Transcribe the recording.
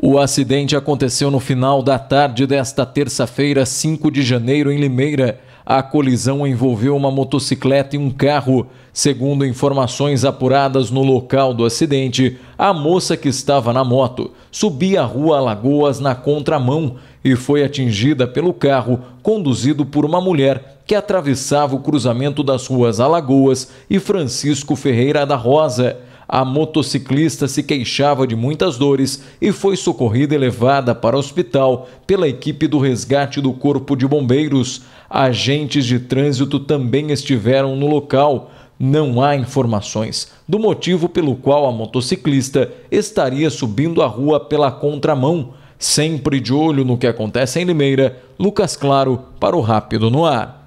O acidente aconteceu no final da tarde desta terça-feira, 5 de janeiro, em Limeira. A colisão envolveu uma motocicleta e um carro. Segundo informações apuradas no local do acidente, a moça que estava na moto subia a rua Alagoas na contramão e foi atingida pelo carro conduzido por uma mulher que atravessava o cruzamento das ruas Alagoas e Francisco Ferreira da Rosa. A motociclista se queixava de muitas dores e foi socorrida e levada para o hospital pela equipe do resgate do Corpo de Bombeiros. Agentes de trânsito também estiveram no local. Não há informações do motivo pelo qual a motociclista estaria subindo a rua pela contramão. Sempre de olho no que acontece em Limeira, Lucas Claro para o Rápido no Ar.